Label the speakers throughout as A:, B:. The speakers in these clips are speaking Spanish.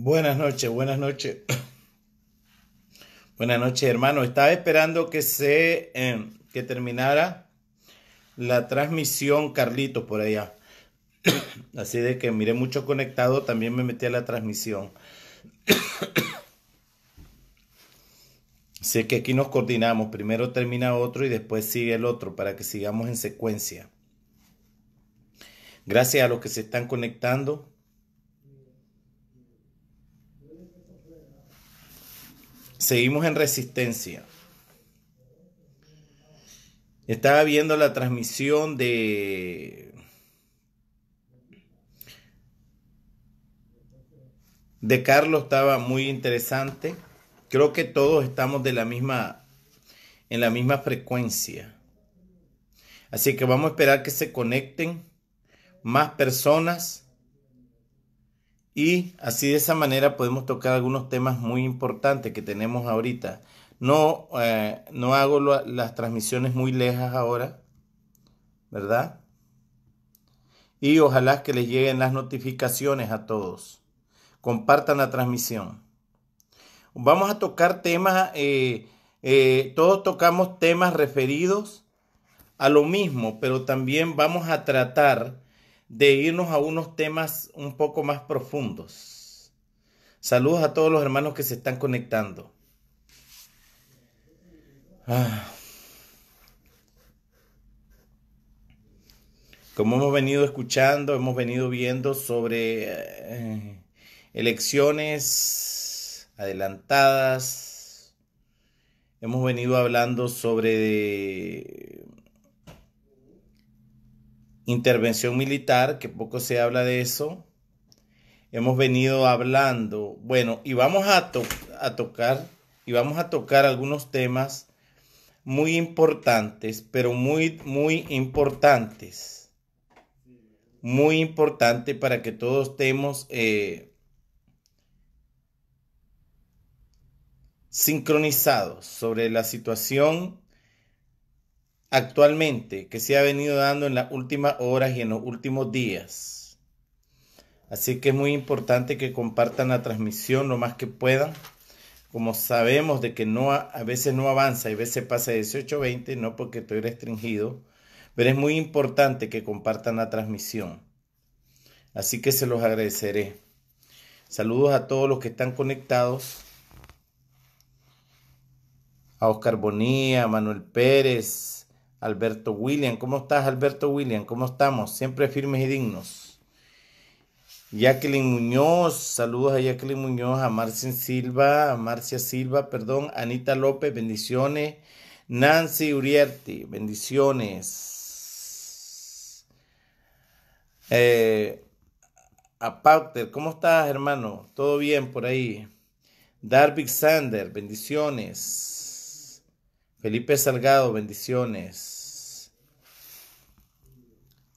A: Buenas noches, buenas noches. Buenas noches, hermano. Estaba esperando que se em, que terminara la transmisión, Carlito, por allá. Así de que miré mucho conectado, también me metí a la transmisión. Sé que aquí nos coordinamos, primero termina otro y después sigue el otro para que sigamos en secuencia. Gracias a los que se están conectando. Seguimos en resistencia. Estaba viendo la transmisión de... De Carlos estaba muy interesante. Creo que todos estamos de la misma, en la misma frecuencia. Así que vamos a esperar que se conecten más personas y así de esa manera podemos tocar algunos temas muy importantes que tenemos ahorita. No, eh, no hago las transmisiones muy lejas ahora, ¿verdad? Y ojalá que les lleguen las notificaciones a todos. Compartan la transmisión. Vamos a tocar temas, eh, eh, todos tocamos temas referidos a lo mismo, pero también vamos a tratar de irnos a unos temas un poco más profundos. Saludos a todos los hermanos que se están conectando. Ah. Como hemos venido escuchando, hemos venido viendo sobre eh, elecciones adelantadas, hemos venido hablando sobre intervención militar, que poco se habla de eso. Hemos venido hablando, bueno, y vamos a, a tocar, y vamos a tocar algunos temas muy importantes, pero muy, muy importantes. Muy importante para que todos estemos eh, sincronizados sobre la situación actualmente que se ha venido dando en las últimas horas y en los últimos días. Así que es muy importante que compartan la transmisión lo más que puedan. Como sabemos de que no a veces no avanza y a veces pasa 18 20, no porque estoy restringido, pero es muy importante que compartan la transmisión. Así que se los agradeceré. Saludos a todos los que están conectados a Oscar Bonilla, a Manuel Pérez, Alberto William, ¿cómo estás Alberto William? ¿Cómo estamos? Siempre firmes y dignos. Jacqueline Muñoz, saludos a Jacqueline Muñoz, a Marcia Silva, a Marcia Silva, perdón, Anita López, bendiciones. Nancy Uriarte, bendiciones. Eh, a Pauter, ¿cómo estás, hermano? ¿Todo bien por ahí? Darby Sander, bendiciones. Felipe Salgado, bendiciones.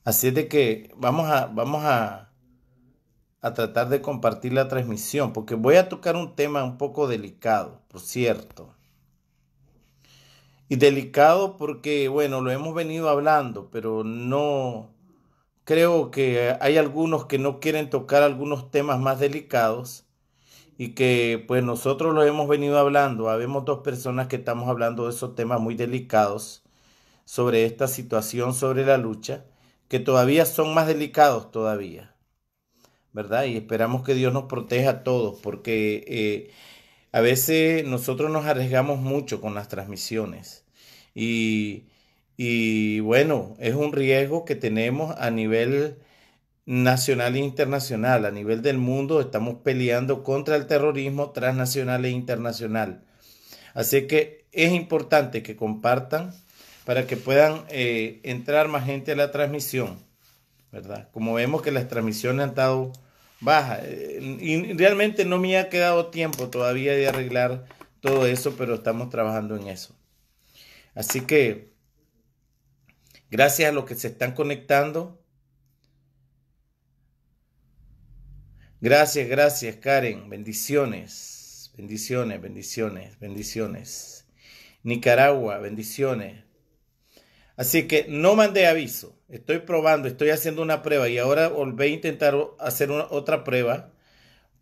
A: Así es de que vamos a, vamos a, a tratar de compartir la transmisión, porque voy a tocar un tema un poco delicado, por cierto. Y delicado porque, bueno, lo hemos venido hablando, pero no creo que hay algunos que no quieren tocar algunos temas más delicados y que pues nosotros lo hemos venido hablando. Habemos dos personas que estamos hablando de esos temas muy delicados sobre esta situación, sobre la lucha, que todavía son más delicados todavía, ¿verdad? Y esperamos que Dios nos proteja a todos, porque eh, a veces nosotros nos arriesgamos mucho con las transmisiones. Y, y bueno, es un riesgo que tenemos a nivel nacional e internacional. A nivel del mundo estamos peleando contra el terrorismo transnacional e internacional. Así que es importante que compartan para que puedan eh, entrar más gente a la transmisión, ¿verdad? Como vemos que las transmisiones han estado bajas eh, y realmente no me ha quedado tiempo todavía de arreglar todo eso, pero estamos trabajando en eso. Así que gracias a los que se están conectando Gracias, gracias, Karen. Bendiciones, bendiciones, bendiciones, bendiciones. Nicaragua, bendiciones. Así que no mandé aviso. Estoy probando, estoy haciendo una prueba y ahora volví a intentar hacer otra prueba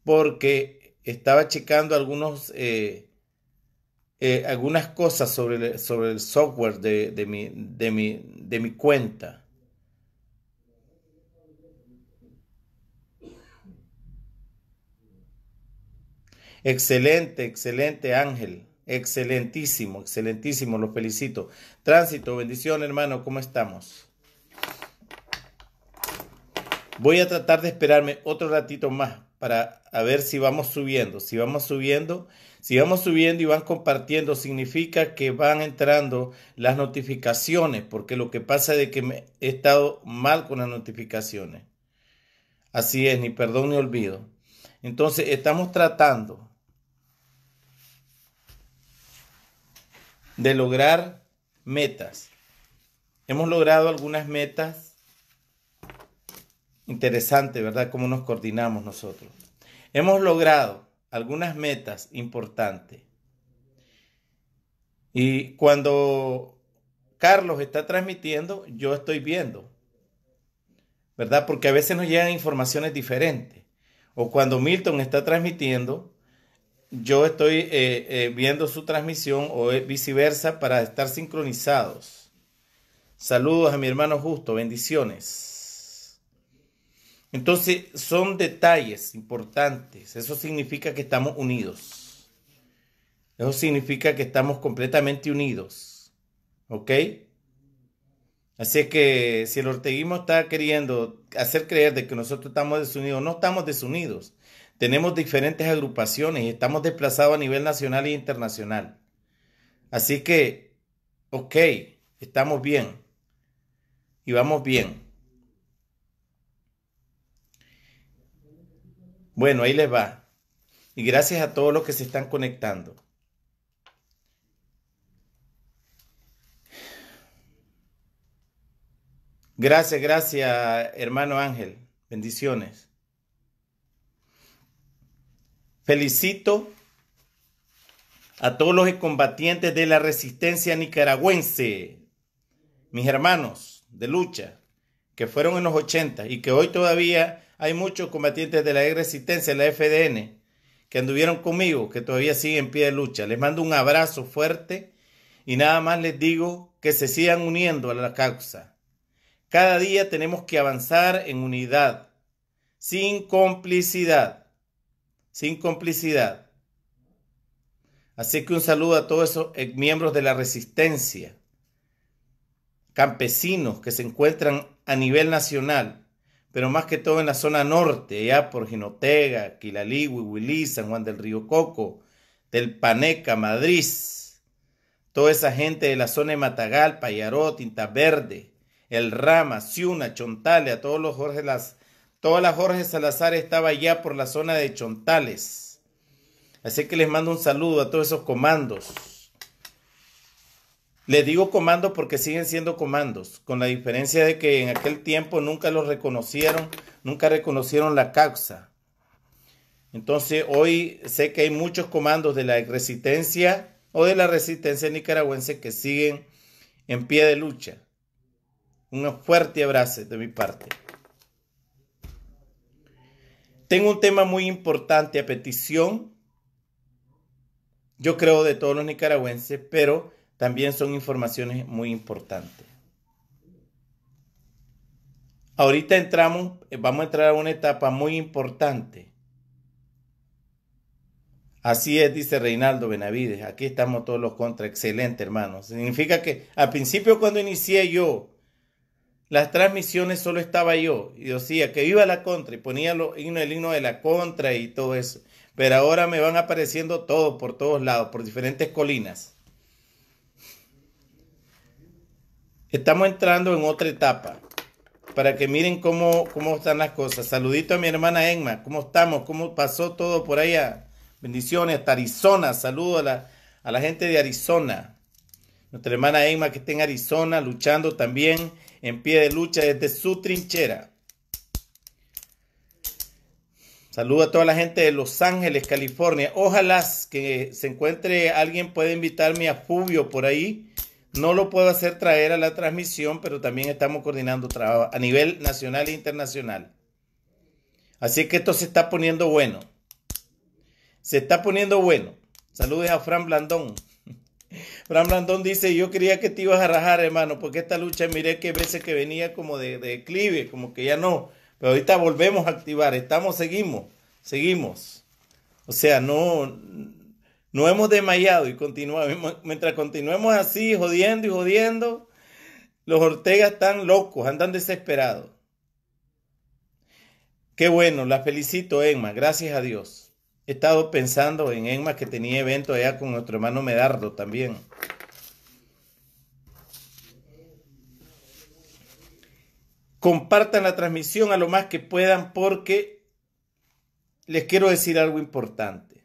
A: porque estaba checando algunos, eh, eh, algunas cosas sobre el, sobre el software de, de, mi, de mi cuenta. Excelente, excelente Ángel. Excelentísimo, excelentísimo. Los felicito. Tránsito, bendición hermano. ¿Cómo estamos? Voy a tratar de esperarme otro ratito más para ver si vamos subiendo. Si vamos subiendo, si vamos subiendo y van compartiendo, significa que van entrando las notificaciones, porque lo que pasa es que he estado mal con las notificaciones. Así es, ni perdón ni olvido. Entonces, estamos tratando de lograr metas. Hemos logrado algunas metas interesantes, ¿verdad? Cómo nos coordinamos nosotros. Hemos logrado algunas metas importantes. Y cuando Carlos está transmitiendo, yo estoy viendo, ¿verdad? Porque a veces nos llegan informaciones diferentes. O cuando Milton está transmitiendo, yo estoy eh, eh, viendo su transmisión o eh, viceversa para estar sincronizados. Saludos a mi hermano Justo, bendiciones. Entonces, son detalles importantes. Eso significa que estamos unidos. Eso significa que estamos completamente unidos. ¿Ok? Así es que si el orteguismo está queriendo hacer creer de que nosotros estamos desunidos, no estamos desunidos. Tenemos diferentes agrupaciones y estamos desplazados a nivel nacional e internacional. Así que, ok, estamos bien y vamos bien. Bueno, ahí les va. Y gracias a todos los que se están conectando. Gracias, gracias, hermano Ángel. Bendiciones. Felicito a todos los combatientes de la resistencia nicaragüense, mis hermanos de lucha, que fueron en los 80 y que hoy todavía hay muchos combatientes de la resistencia, la FDN, que anduvieron conmigo, que todavía siguen en pie de lucha. Les mando un abrazo fuerte y nada más les digo que se sigan uniendo a la causa. Cada día tenemos que avanzar en unidad, sin complicidad sin complicidad. Así que un saludo a todos esos miembros de la resistencia, campesinos que se encuentran a nivel nacional, pero más que todo en la zona norte, ya por Ginotega, Quilalí, Huilí, San Juan del Río Coco, del Paneca, Madrid, toda esa gente de la zona de Matagalpa, Payaró, Tinta Verde, El Rama, Ciuna, Chontale, a todos los Jorge Las Toda la Jorge Salazar estaba allá por la zona de Chontales. Así que les mando un saludo a todos esos comandos. Les digo comandos porque siguen siendo comandos, con la diferencia de que en aquel tiempo nunca los reconocieron, nunca reconocieron la causa. Entonces hoy sé que hay muchos comandos de la resistencia o de la resistencia nicaragüense que siguen en pie de lucha. Un fuerte abrazo de mi parte. Tengo un tema muy importante a petición, yo creo, de todos los nicaragüenses, pero también son informaciones muy importantes. Ahorita entramos, vamos a entrar a una etapa muy importante. Así es, dice Reinaldo Benavides. Aquí estamos todos los contra. Excelente, hermano. Significa que al principio cuando inicié yo las transmisiones solo estaba yo y decía que viva la contra y ponía lo, el himno de la contra y todo eso. Pero ahora me van apareciendo todos por todos lados, por diferentes colinas. Estamos entrando en otra etapa para que miren cómo, cómo están las cosas. Saludito a mi hermana Emma, ¿cómo estamos? ¿Cómo pasó todo por allá? Bendiciones hasta Arizona. Saludo a la, a la gente de Arizona. Nuestra hermana Emma que está en Arizona luchando también en pie de lucha desde su trinchera. Saludo a toda la gente de Los Ángeles, California. Ojalá que se encuentre alguien puede invitarme a Fubio por ahí. No lo puedo hacer traer a la transmisión, pero también estamos coordinando trabajo a nivel nacional e internacional. Así que esto se está poniendo bueno. Se está poniendo bueno. Saludos a Fran Blandón. Fran dice, yo quería que te ibas a rajar, hermano, porque esta lucha miré que veces que venía como de, declive, como que ya no. Pero ahorita volvemos a activar, estamos, seguimos, seguimos. O sea, no, no hemos desmayado y continuamos. Mientras continuemos así, jodiendo y jodiendo, los Ortega están locos, andan desesperados. Qué bueno, la felicito, Emma, gracias a Dios. He estado pensando en Emma que tenía evento allá con nuestro hermano Medardo también. Compartan la transmisión a lo más que puedan porque les quiero decir algo importante.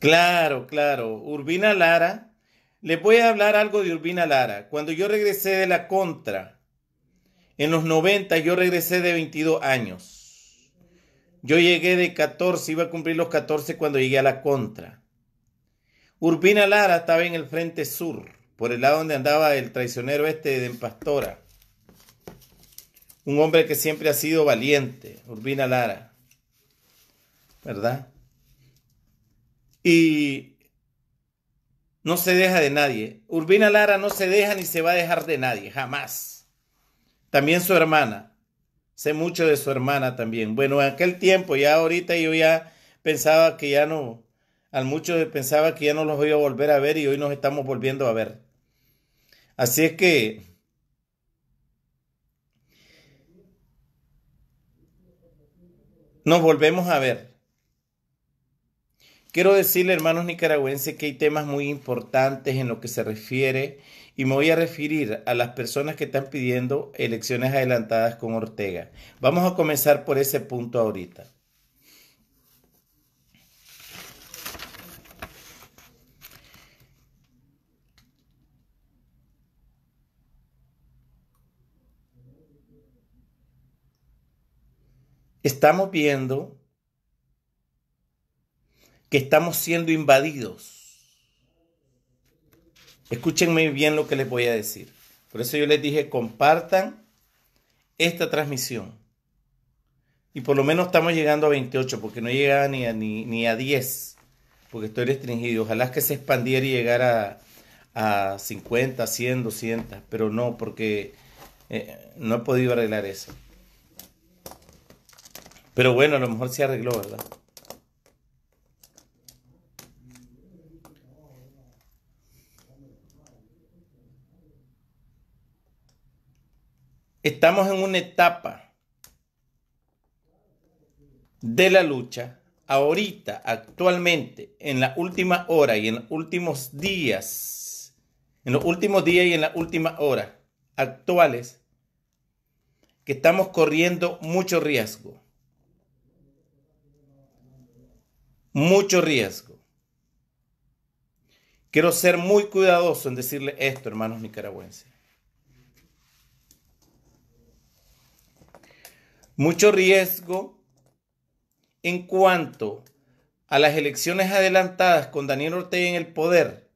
A: Claro, claro. Urbina Lara. Les voy a hablar algo de Urbina Lara. Cuando yo regresé de la contra, en los 90 yo regresé de 22 años. Yo llegué de 14, iba a cumplir los 14 cuando llegué a la contra. Urbina Lara estaba en el frente sur, por el lado donde andaba el traicionero este de Pastora. Un hombre que siempre ha sido valiente, Urbina Lara. ¿Verdad? Y no se deja de nadie. Urbina Lara no se deja ni se va a dejar de nadie, jamás. También su hermana, Sé mucho de su hermana también. Bueno, en aquel tiempo, ya ahorita yo ya pensaba que ya no, al mucho pensaba que ya no los voy a volver a ver y hoy nos estamos volviendo a ver. Así es que nos volvemos a ver. Quiero decirle, hermanos nicaragüenses, que hay temas muy importantes en lo que se refiere y me voy a referir a las personas que están pidiendo elecciones adelantadas con Ortega. Vamos a comenzar por ese punto ahorita. Estamos viendo que estamos siendo invadidos Escúchenme bien lo que les voy a decir. Por eso yo les dije, compartan esta transmisión. Y por lo menos estamos llegando a 28, porque no llegaba ni a, ni, a 10, porque estoy restringido. Ojalá que se expandiera y llegara a, 50, 100, 200, pero no, porque eh, no he podido arreglar eso. Pero bueno, a lo mejor se arregló, ¿verdad? Estamos en una etapa de la lucha, ahorita, actualmente, en la última hora y en los últimos días, en los últimos días y en las últimas horas actuales, que estamos corriendo mucho riesgo. Mucho riesgo. Quiero ser muy cuidadoso en decirle esto, hermanos nicaragüenses. mucho riesgo en cuanto a las elecciones adelantadas con Daniel Ortega en el poder.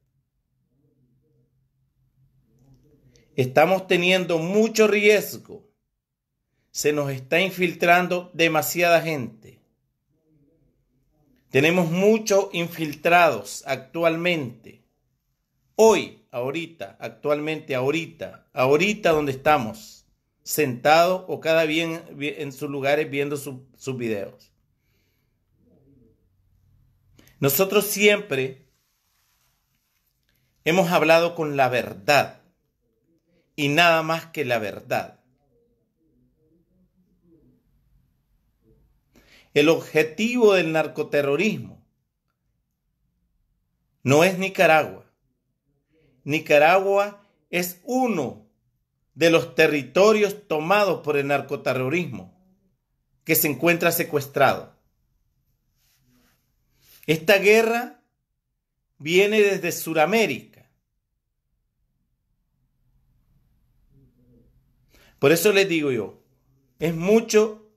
A: Estamos teniendo mucho riesgo. Se nos está infiltrando demasiada gente. Tenemos muchos infiltrados actualmente. Hoy, ahorita, actualmente, ahorita, ahorita donde estamos sentado o cada bien en sus lugares viendo sus videos. Nosotros siempre hemos hablado con la verdad y nada más que la verdad. El objetivo del narcoterrorismo no es Nicaragua. Nicaragua es uno de los territorios tomados por el narcoterrorismo, que se encuentra secuestrado. Esta guerra viene desde Sudamérica. Por eso les digo yo, es mucho,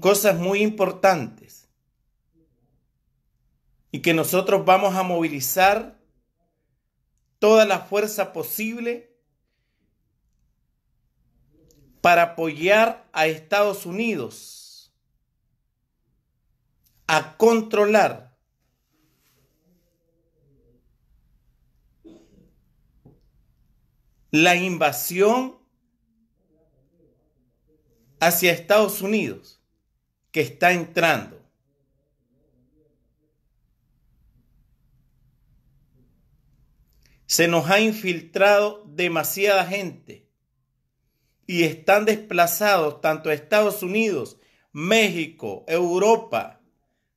A: cosas muy importantes y que nosotros vamos a movilizar toda la fuerza posible para apoyar a Estados Unidos a controlar la invasión hacia Estados Unidos que está entrando. Se nos ha infiltrado demasiada gente y están desplazados tanto a Estados Unidos, México, Europa,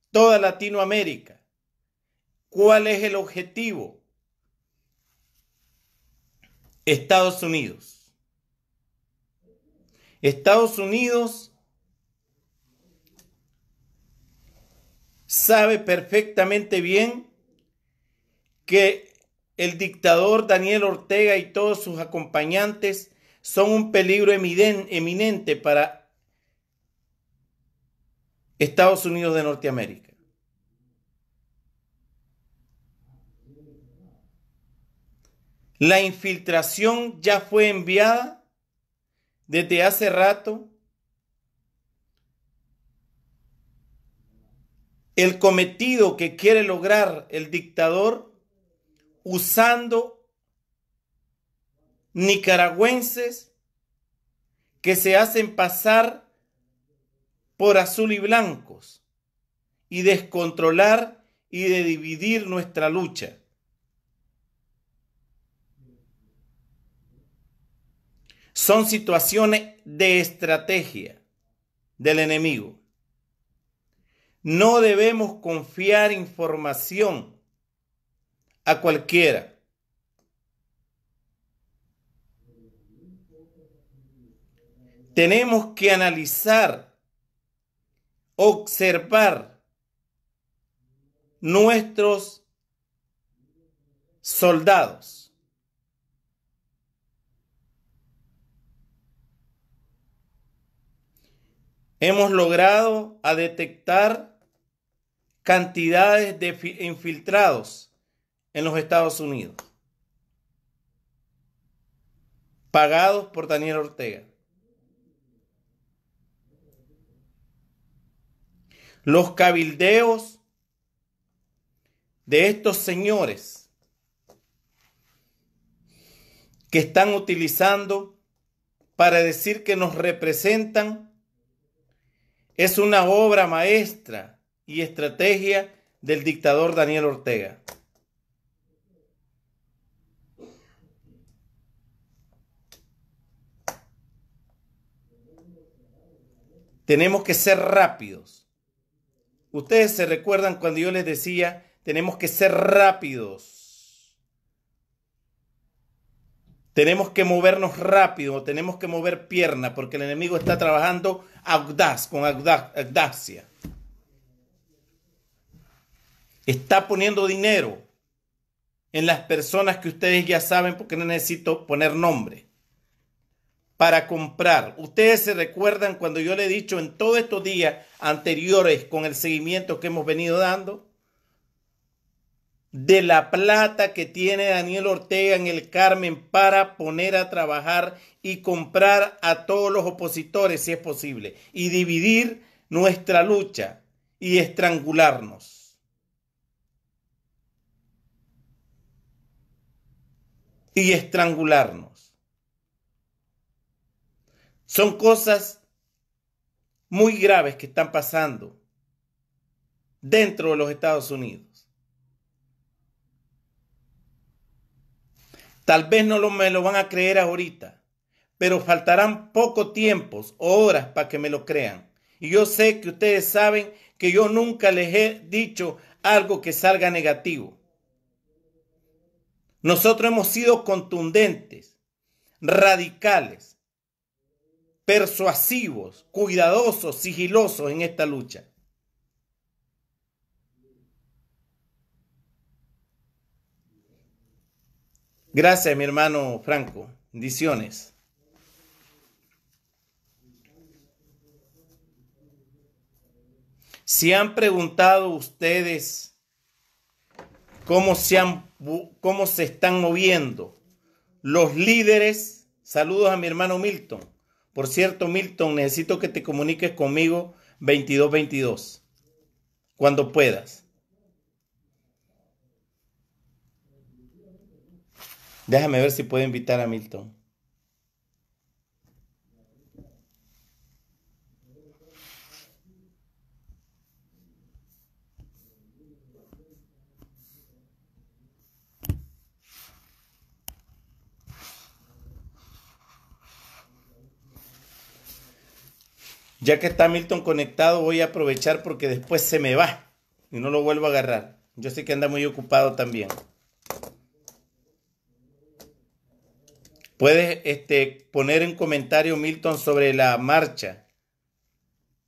A: toda Latinoamérica. ¿Cuál es el objetivo? Estados Unidos. Estados Unidos sabe perfectamente bien que el dictador Daniel Ortega y todos sus acompañantes son un peligro eminente para Estados Unidos de Norteamérica. La infiltración ya fue enviada desde hace rato. El cometido que quiere lograr el dictador usando nicaragüenses que se hacen pasar por azul y blancos y descontrolar y de dividir nuestra lucha. Son situaciones de estrategia del enemigo. No debemos confiar información a cualquiera. tenemos que analizar, observar nuestros soldados. Hemos logrado a detectar cantidades de infiltrados en los Estados Unidos, pagados por Daniel Ortega. Los cabildeos de estos señores que están utilizando para decir que nos representan es una obra maestra y estrategia del dictador Daniel Ortega. Tenemos que ser rápidos Ustedes se recuerdan cuando yo les decía, tenemos que ser rápidos. Tenemos que movernos rápido, tenemos que mover pierna, porque el enemigo está trabajando audaz, con audacia. Está poniendo dinero en las personas que ustedes ya saben porque no necesito poner nombre para comprar. Ustedes se recuerdan cuando yo le he dicho en todos estos días anteriores con el seguimiento que hemos venido dando de la plata que tiene Daniel Ortega en el Carmen para poner a trabajar y comprar a todos los opositores si es posible y dividir nuestra lucha y estrangularnos. Y estrangularnos. Son cosas muy graves que están pasando dentro de los Estados Unidos. Tal vez no me lo van a creer ahorita, pero faltarán poco tiempos o horas para que me lo crean. Y yo sé que ustedes saben que yo nunca les he dicho algo que salga negativo. Nosotros hemos sido contundentes, radicales, persuasivos, cuidadosos, sigilosos en esta lucha. Gracias, mi hermano Franco. Bendiciones. si han preguntado ustedes cómo se, han, cómo se están moviendo los líderes? Saludos a mi hermano Milton. Por cierto, Milton, necesito que te comuniques conmigo 2222, cuando puedas. Déjame ver si puedo invitar a Milton. Ya que está Milton conectado, voy a aprovechar porque después se me va y no lo vuelvo a agarrar. Yo sé que anda muy ocupado también. Puedes este, poner en comentario, Milton, sobre la marcha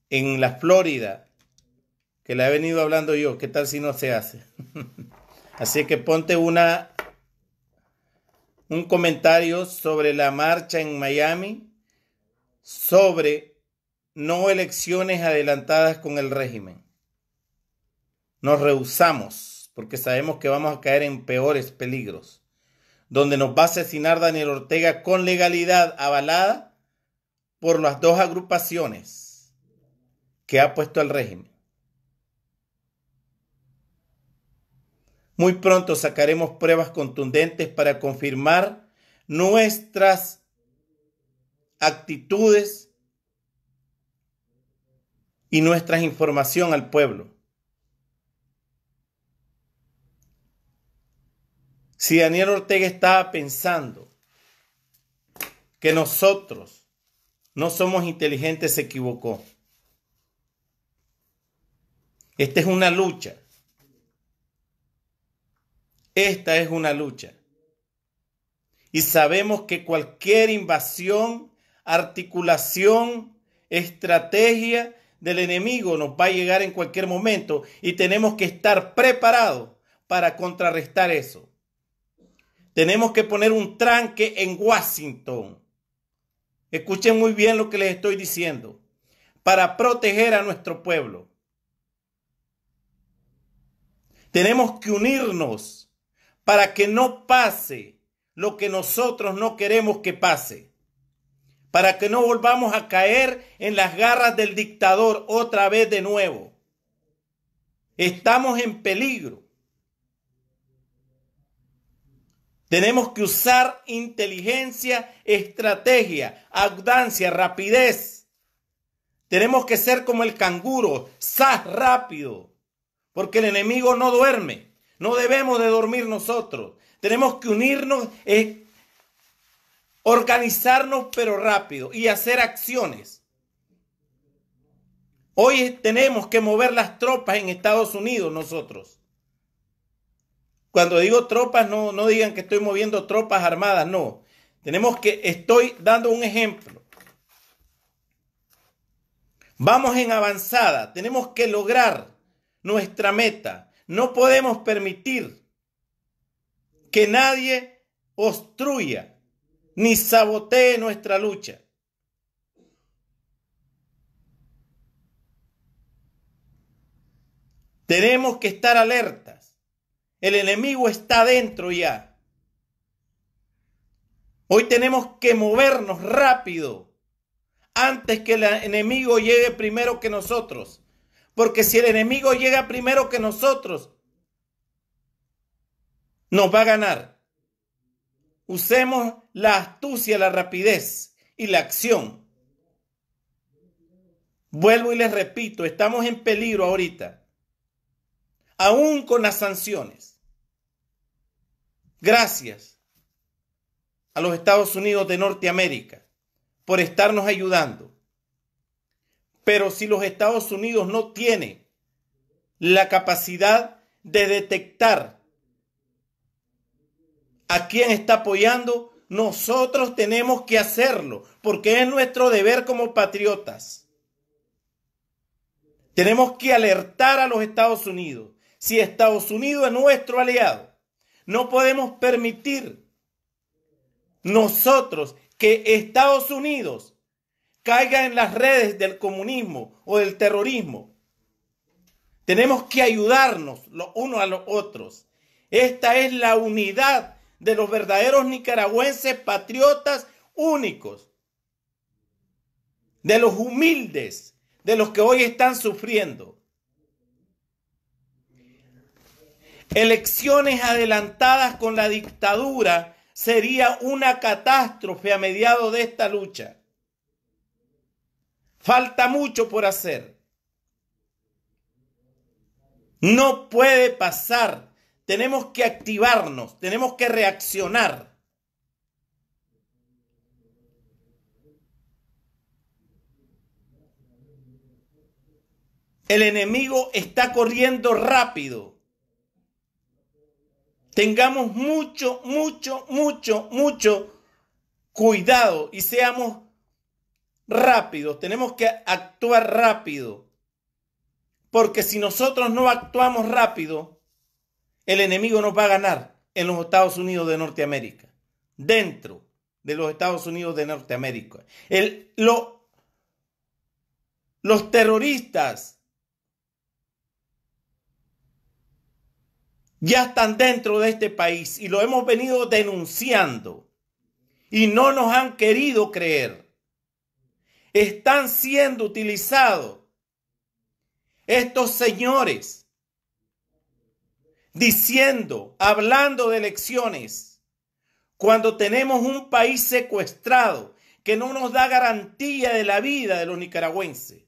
A: en la Florida, que la he venido hablando yo. ¿Qué tal si no se hace? Así que ponte una, un comentario sobre la marcha en Miami, sobre no elecciones adelantadas con el régimen. Nos rehusamos porque sabemos que vamos a caer en peores peligros, donde nos va a asesinar Daniel Ortega con legalidad avalada por las dos agrupaciones que ha puesto el régimen. Muy pronto sacaremos pruebas contundentes para confirmar nuestras actitudes y nuestra información al pueblo. Si Daniel Ortega estaba pensando que nosotros no somos inteligentes, se equivocó. Esta es una lucha. Esta es una lucha. Y sabemos que cualquier invasión, articulación, estrategia del enemigo nos va a llegar en cualquier momento y tenemos que estar preparados para contrarrestar eso. Tenemos que poner un tranque en Washington. Escuchen muy bien lo que les estoy diciendo. Para proteger a nuestro pueblo. Tenemos que unirnos para que no pase lo que nosotros no queremos que pase para que no volvamos a caer en las garras del dictador otra vez de nuevo. Estamos en peligro. Tenemos que usar inteligencia, estrategia, audacia, rapidez. Tenemos que ser como el canguro, sas rápido, porque el enemigo no duerme. No debemos de dormir nosotros. Tenemos que unirnos, eh, organizarnos pero rápido y hacer acciones. Hoy tenemos que mover las tropas en Estados Unidos nosotros. Cuando digo tropas, no, no digan que estoy moviendo tropas armadas, no. Tenemos que, estoy dando un ejemplo. Vamos en avanzada, tenemos que lograr nuestra meta. No podemos permitir que nadie obstruya ni sabotee nuestra lucha. Tenemos que estar alertas. El enemigo está dentro ya. Hoy tenemos que movernos rápido antes que el enemigo llegue primero que nosotros. Porque si el enemigo llega primero que nosotros, nos va a ganar. Usemos la astucia, la rapidez y la acción. Vuelvo y les repito, estamos en peligro ahorita, aún con las sanciones. Gracias a los Estados Unidos de Norteamérica por estarnos ayudando. Pero si los Estados Unidos no tienen la capacidad de detectar a quién está apoyando, nosotros tenemos que hacerlo, porque es nuestro deber como patriotas. Tenemos que alertar a los Estados Unidos. Si Estados Unidos es nuestro aliado, no podemos permitir nosotros que Estados Unidos caiga en las redes del comunismo o del terrorismo. Tenemos que ayudarnos los unos a los otros. Esta es la unidad de los verdaderos nicaragüenses patriotas únicos, de los humildes, de los que hoy están sufriendo. Elecciones adelantadas con la dictadura sería una catástrofe a mediado de esta lucha. Falta mucho por hacer. No puede pasar tenemos que activarnos, tenemos que reaccionar. El enemigo está corriendo rápido. Tengamos mucho, mucho, mucho, mucho cuidado y seamos rápidos. Tenemos que actuar rápido. Porque si nosotros no actuamos rápido, el enemigo nos va a ganar en los Estados Unidos de Norteamérica. Dentro de los Estados Unidos de Norteamérica. los terroristas ya están dentro de este país y lo hemos venido denunciando y no nos han querido creer. Están siendo utilizados estos señores diciendo, hablando de elecciones, cuando tenemos un país secuestrado que no nos da garantía de la vida de los nicaragüenses.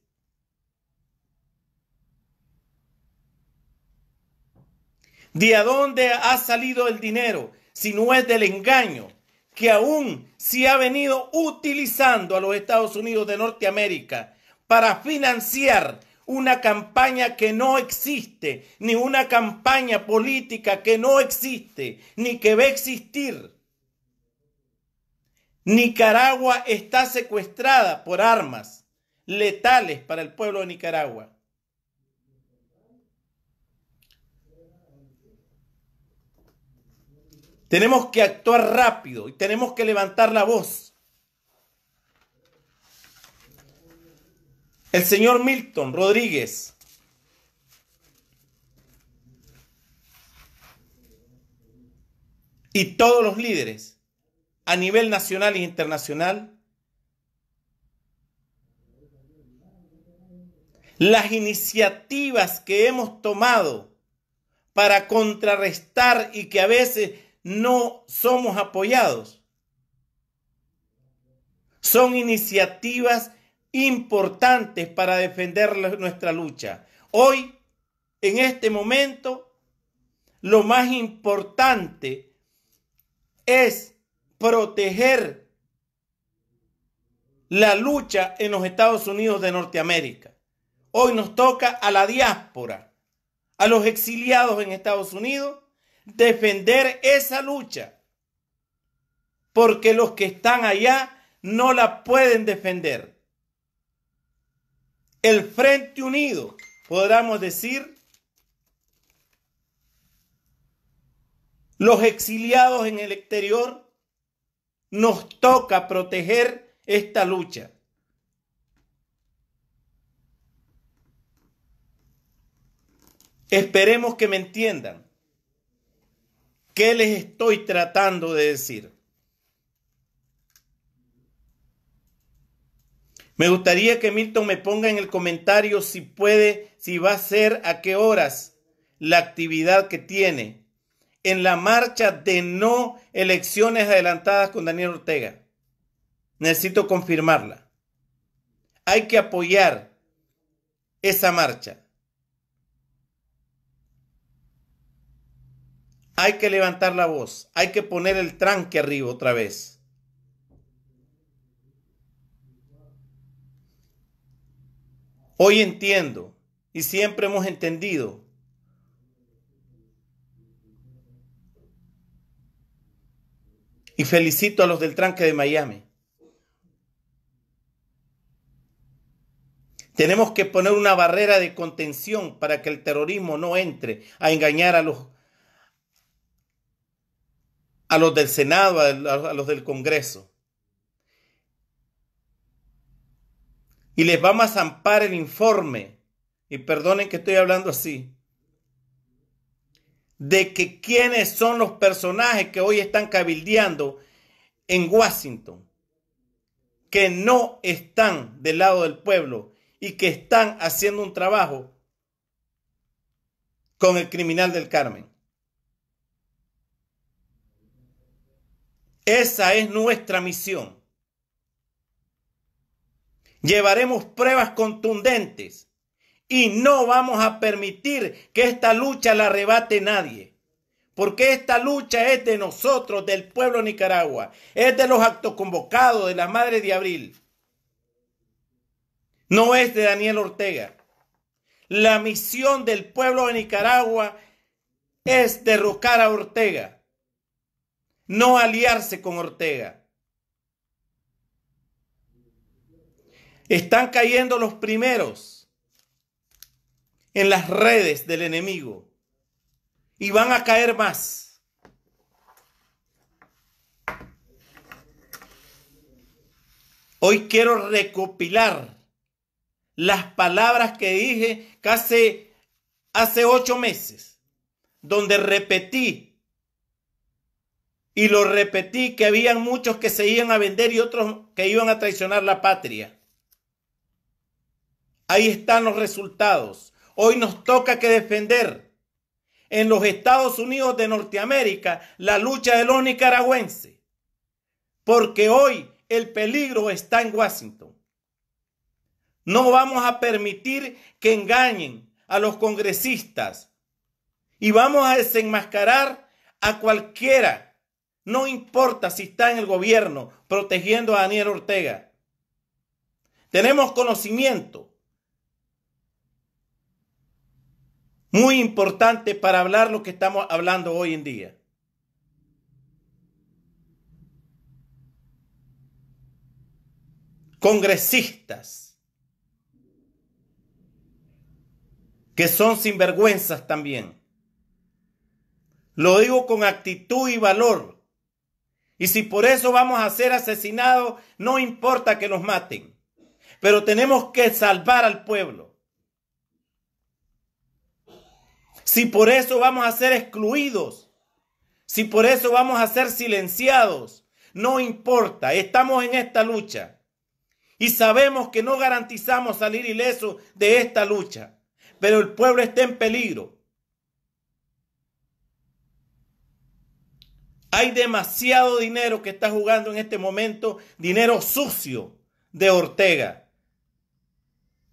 A: ¿De dónde ha salido el dinero si no es del engaño que aún se ha venido utilizando a los Estados Unidos de Norteamérica para financiar una campaña que no existe, ni una campaña política que no existe, ni que va a existir. Nicaragua está secuestrada por armas letales para el pueblo de Nicaragua. Tenemos que actuar rápido y tenemos que levantar la voz. El señor Milton Rodríguez. Y todos los líderes a nivel nacional e internacional. Las iniciativas que hemos tomado para contrarrestar y que a veces no somos apoyados. Son iniciativas importantes para defender nuestra lucha. Hoy, en este momento, lo más importante es proteger la lucha en los Estados Unidos de Norteamérica. Hoy nos toca a la diáspora, a los exiliados en Estados Unidos, defender esa lucha, porque los que están allá no la pueden defender el Frente Unido, podríamos decir, los exiliados en el exterior, nos toca proteger esta lucha. Esperemos que me entiendan. ¿Qué les estoy tratando de decir? Me gustaría que Milton me ponga en el comentario si puede, si va a ser, a qué horas la actividad que tiene en la marcha de no elecciones adelantadas con Daniel Ortega. Necesito confirmarla. Hay que apoyar esa marcha. Hay que levantar la voz, hay que poner el tranque arriba otra vez. Hoy entiendo y siempre hemos entendido Y felicito a los del tranque de Miami. Tenemos que poner una barrera de contención para que el terrorismo no entre a engañar a los, a los del Senado, a los del Congreso. y les vamos a zampar el informe, y perdonen que estoy hablando así, de que quiénes son los personajes que hoy están cabildeando en Washington, que no están del lado del pueblo y que están haciendo un trabajo con el criminal del Carmen. Esa es nuestra misión. Llevaremos pruebas contundentes y no vamos a permitir que esta lucha la arrebate nadie. Porque esta lucha es de nosotros, del pueblo de Nicaragua, es de los actos convocados de la Madre de Abril. No es de Daniel Ortega. La misión del pueblo de Nicaragua es derrocar a Ortega, no aliarse con Ortega. Están cayendo los primeros en las redes del enemigo. Y van a caer más. Hoy quiero recopilar las palabras que dije hace ocho meses, donde repetí y lo repetí que habían muchos que se iban a vender y otros que iban a traicionar la patria. Ahí están los resultados. Hoy nos toca que defender. En los Estados Unidos de Norteamérica, la lucha de los nicaragüenses. Porque hoy el peligro está en Washington. No vamos a permitir que engañen a los congresistas y vamos a desenmascarar a cualquiera, no importa si está en el gobierno protegiendo a Daniel Ortega. Tenemos conocimiento muy importante para hablar lo que estamos hablando hoy en día. Congresistas que son sinvergüenzas también. Lo digo con actitud y valor. Y si por eso vamos a ser asesinados, no importa que nos maten. Pero tenemos que salvar al pueblo. Si por eso vamos a ser excluidos, si por eso vamos a ser silenciados, no importa, estamos en esta lucha. Y sabemos que no garantizamos salir ileso de esta lucha, pero el pueblo está en peligro. Hay demasiado dinero que está jugando en este momento, dinero sucio de Ortega,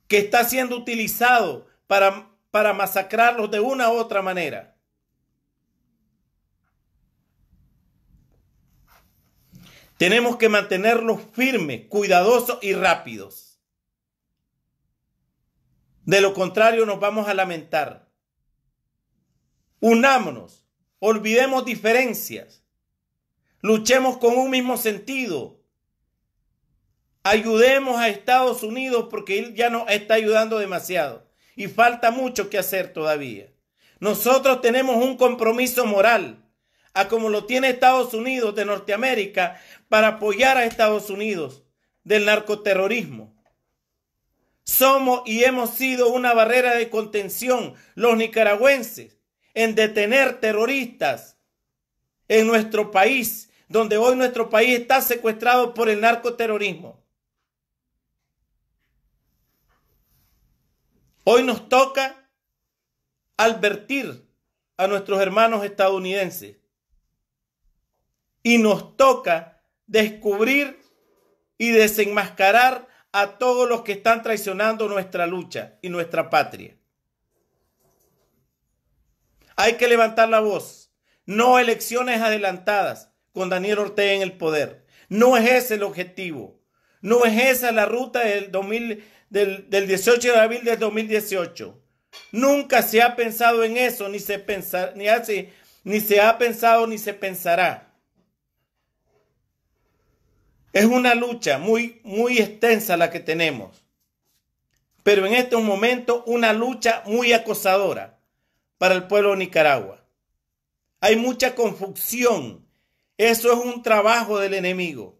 A: que está siendo utilizado para para masacrarlos de una u otra manera. Tenemos que mantenerlos firmes, cuidadosos y rápidos. De lo contrario nos vamos a lamentar. Unámonos, olvidemos diferencias, luchemos con un mismo sentido. Ayudemos a Estados Unidos porque él ya nos está ayudando demasiado y falta mucho que hacer todavía. Nosotros tenemos un compromiso moral a como lo tiene Estados Unidos de Norteamérica para apoyar a Estados Unidos del narcoterrorismo. Somos y hemos sido una barrera de contención los nicaragüenses en detener terroristas en nuestro país, donde hoy nuestro país está secuestrado por el narcoterrorismo. Hoy nos toca advertir a nuestros hermanos estadounidenses y nos toca descubrir y desenmascarar a todos los que están traicionando nuestra lucha y nuestra patria. Hay que levantar la voz. No elecciones adelantadas con Daniel Ortega en el poder. No es ese el objetivo. No es esa la ruta del 2000, del, 18 de abril del 2018. Nunca se ha pensado en eso, ni se, ni, hace, ni se ha pensado, ni se pensará. Es una lucha muy, muy extensa la que tenemos. Pero en este momento una lucha muy acosadora para el pueblo de Nicaragua. Hay mucha confusión. Eso es un trabajo del enemigo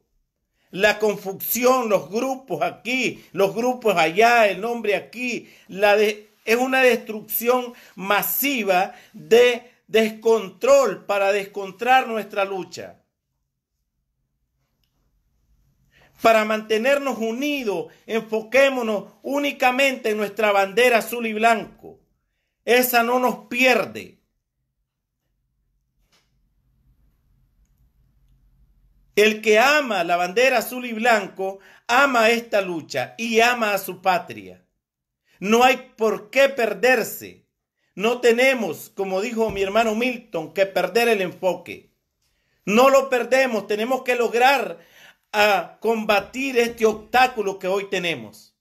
A: la confusión, los grupos aquí, los grupos allá, el nombre aquí, es una destrucción masiva de descontrol para descontrar nuestra lucha. Para mantenernos unidos, enfoquémonos únicamente en nuestra bandera azul y blanco. Esa no nos pierde. El que ama la bandera azul y blanco, ama esta lucha y ama a su patria. No hay por qué perderse. No tenemos, como dijo mi hermano Milton, que perder el enfoque. No lo perdemos, tenemos que lograr a combatir este obstáculo que hoy tenemos.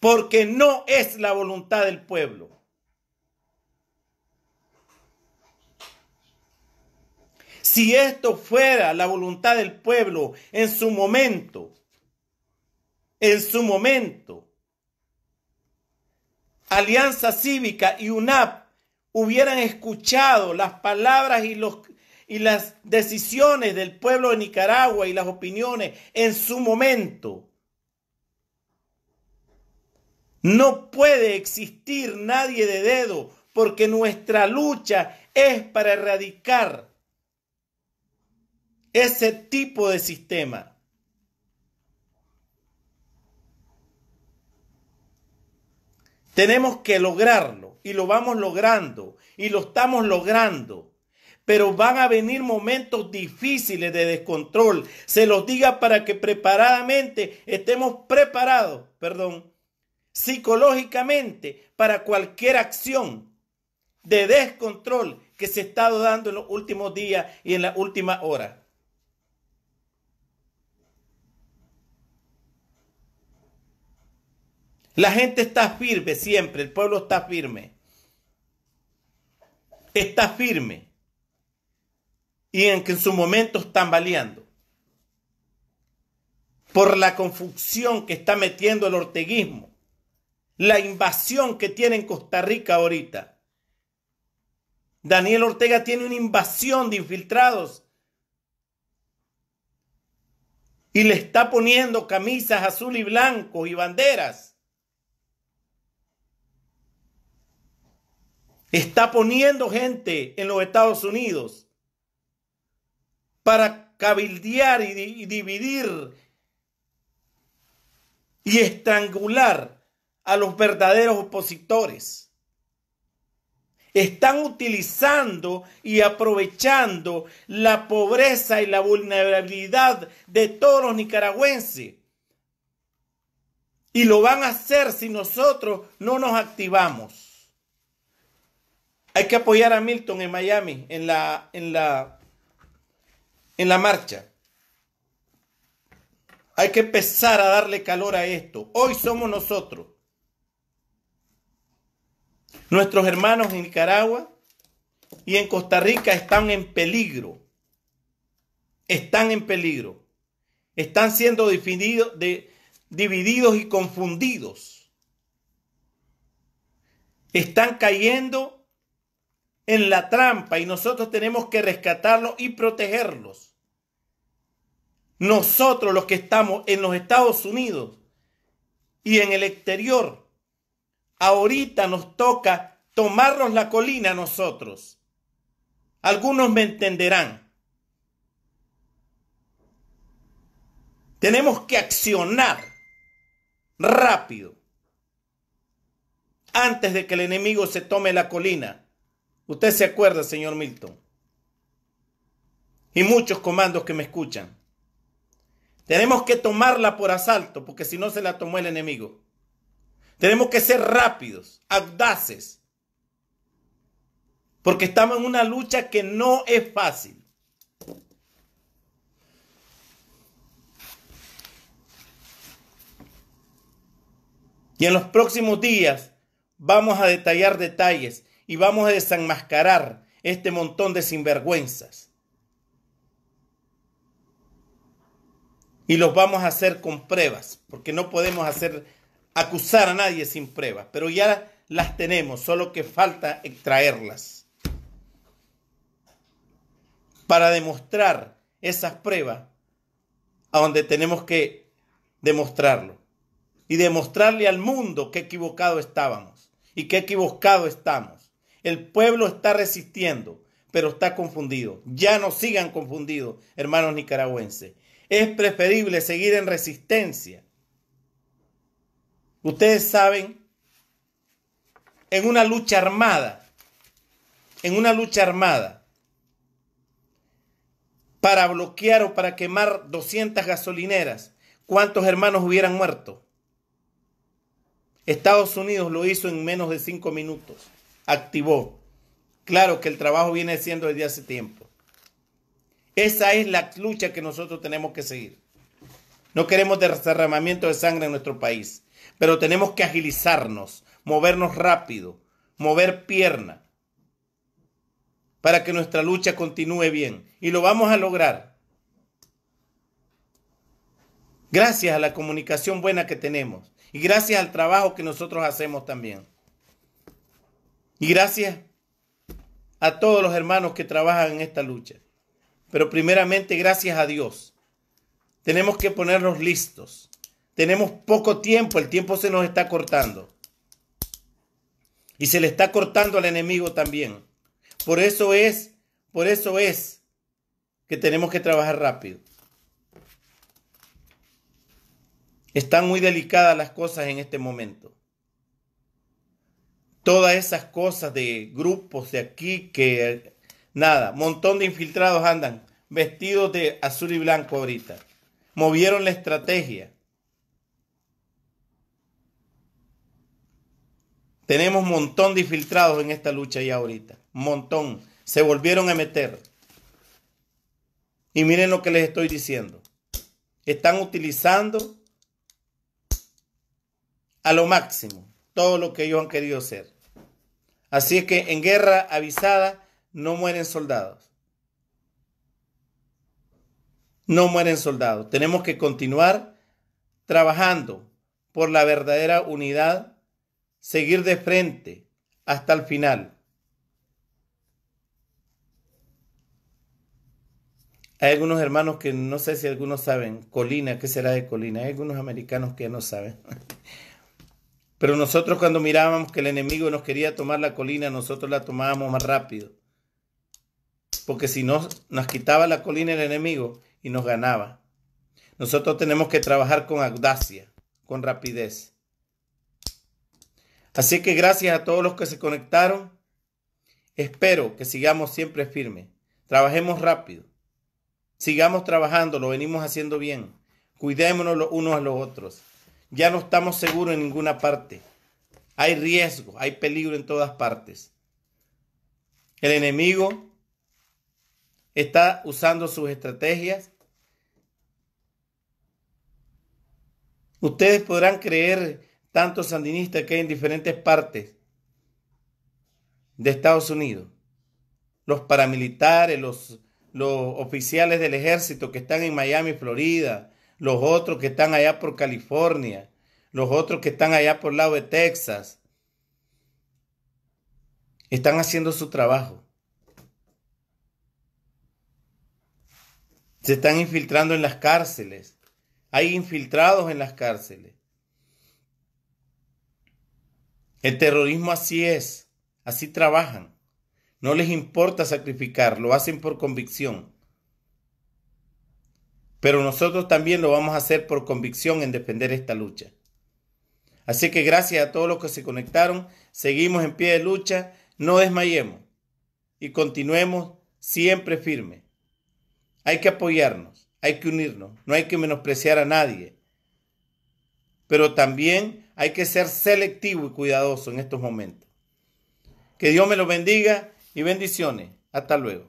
A: Porque no es la voluntad del pueblo. si esto fuera la voluntad del pueblo en su momento, en su momento, Alianza Cívica y UNAP hubieran escuchado las palabras y, los, y las decisiones del pueblo de Nicaragua y las opiniones en su momento. No puede existir nadie de dedo porque nuestra lucha es para erradicar ese tipo de sistema. Tenemos que lograrlo y lo vamos logrando y lo estamos logrando. Pero van a venir momentos difíciles de descontrol. Se los diga para que preparadamente estemos preparados, perdón, psicológicamente para cualquier acción de descontrol que se estado dando en los últimos días y en las últimas horas. La gente está firme siempre, el pueblo está firme. Está firme. Y en que en su momento están baleando. Por la confusión que está metiendo el orteguismo. La invasión que tiene en Costa Rica ahorita. Daniel Ortega tiene una invasión de infiltrados. Y le está poniendo camisas azul y blanco y banderas está poniendo gente en los Estados Unidos para cabildear y, dividir y estrangular a los verdaderos opositores. Están utilizando y aprovechando la pobreza y la vulnerabilidad de todos los nicaragüenses. Y lo van a hacer si nosotros no nos activamos. Hay que apoyar a Milton en Miami, en la, en la, en la marcha. Hay que empezar a darle calor a esto. Hoy somos nosotros. Nuestros hermanos en Nicaragua y en Costa Rica están en peligro. Están en peligro. Están siendo divididos y confundidos. Están cayendo en la trampa y nosotros tenemos que rescatarlos y protegerlos. Nosotros los que estamos en los Estados Unidos y en el exterior, ahorita nos toca tomarnos la colina nosotros. Algunos me entenderán. Tenemos que accionar rápido antes de que el enemigo se tome la colina Usted se acuerda, señor Milton, y muchos comandos que me escuchan. Tenemos que tomarla por asalto, porque si no se la tomó el enemigo. Tenemos que ser rápidos, audaces, porque estamos en una lucha que no es fácil. Y en los próximos días vamos a detallar detalles y vamos a desenmascarar este montón de sinvergüenzas. Y los vamos a hacer con pruebas, porque no podemos hacer acusar a nadie sin pruebas, pero ya las tenemos, solo que falta extraerlas. Para demostrar esas pruebas a donde tenemos que demostrarlo y demostrarle al mundo que equivocado estábamos y que equivocado estamos. El pueblo está resistiendo, pero está confundido. Ya no sigan confundidos, hermanos nicaragüenses. Es preferible seguir en resistencia. Ustedes saben, en una lucha armada, en una lucha armada, para bloquear o para quemar 200 gasolineras, ¿cuántos hermanos hubieran muerto? Estados Unidos lo hizo en menos de cinco minutos activó. Claro que el trabajo viene siendo desde hace tiempo. Esa es la lucha que nosotros tenemos que seguir. No queremos derramamiento de sangre en nuestro país, pero tenemos que agilizarnos, movernos rápido, mover pierna, para que nuestra lucha continúe bien. Y lo vamos a lograr. Gracias a la comunicación buena que tenemos y gracias al trabajo que nosotros hacemos también. Y gracias a todos los hermanos que trabajan en esta lucha. Pero primeramente gracias a Dios. Tenemos que ponernos listos. Tenemos poco tiempo, el tiempo se nos está cortando. Y se le está cortando al enemigo también. Por eso es, por eso es que tenemos que trabajar rápido. Están muy delicadas las cosas en este momento todas esas cosas de grupos de aquí que nada, montón de infiltrados andan vestidos de azul y blanco ahorita. Movieron la estrategia. Tenemos montón de infiltrados en esta lucha ya ahorita. Montón. Se volvieron a meter. Y miren lo que les estoy diciendo. Están utilizando a lo máximo todo lo que ellos han querido hacer. Así es que en guerra avisada no mueren soldados. No mueren soldados. Tenemos que continuar trabajando por la verdadera unidad, seguir de frente hasta el final. Hay algunos hermanos que no sé si algunos saben, Colina, ¿qué será de Colina? Hay algunos americanos que no saben. Pero nosotros cuando mirábamos que el enemigo nos quería tomar la colina, nosotros la tomábamos más rápido. Porque si no, nos quitaba la colina el enemigo y nos ganaba. Nosotros tenemos que trabajar con audacia, con rapidez. Así que gracias a todos los que se conectaron. Espero que sigamos siempre firmes. Trabajemos rápido. Sigamos trabajando, lo venimos haciendo bien. Cuidémonos los unos a los otros. Ya no estamos seguros en ninguna parte. Hay riesgo, hay peligro en todas partes. El enemigo está usando sus estrategias. Ustedes podrán creer tantos sandinistas que hay en diferentes partes de Estados Unidos. Los paramilitares, los, los oficiales del ejército que están en Miami, Florida, los otros que están allá por California, los otros que están allá por el lado de Texas. Están haciendo su trabajo. Se están infiltrando en las cárceles. Hay infiltrados en las cárceles. El terrorismo así es, así trabajan. No les importa sacrificar, lo hacen por convicción pero nosotros también lo vamos a hacer por convicción en defender esta lucha. Así que gracias a todos los que se conectaron, seguimos en pie de lucha, no desmayemos y continuemos siempre firmes. Hay que apoyarnos, hay que unirnos, no hay que menospreciar a nadie, pero también hay que ser selectivo y cuidadoso en estos momentos. Que Dios me lo bendiga y bendiciones. Hasta luego.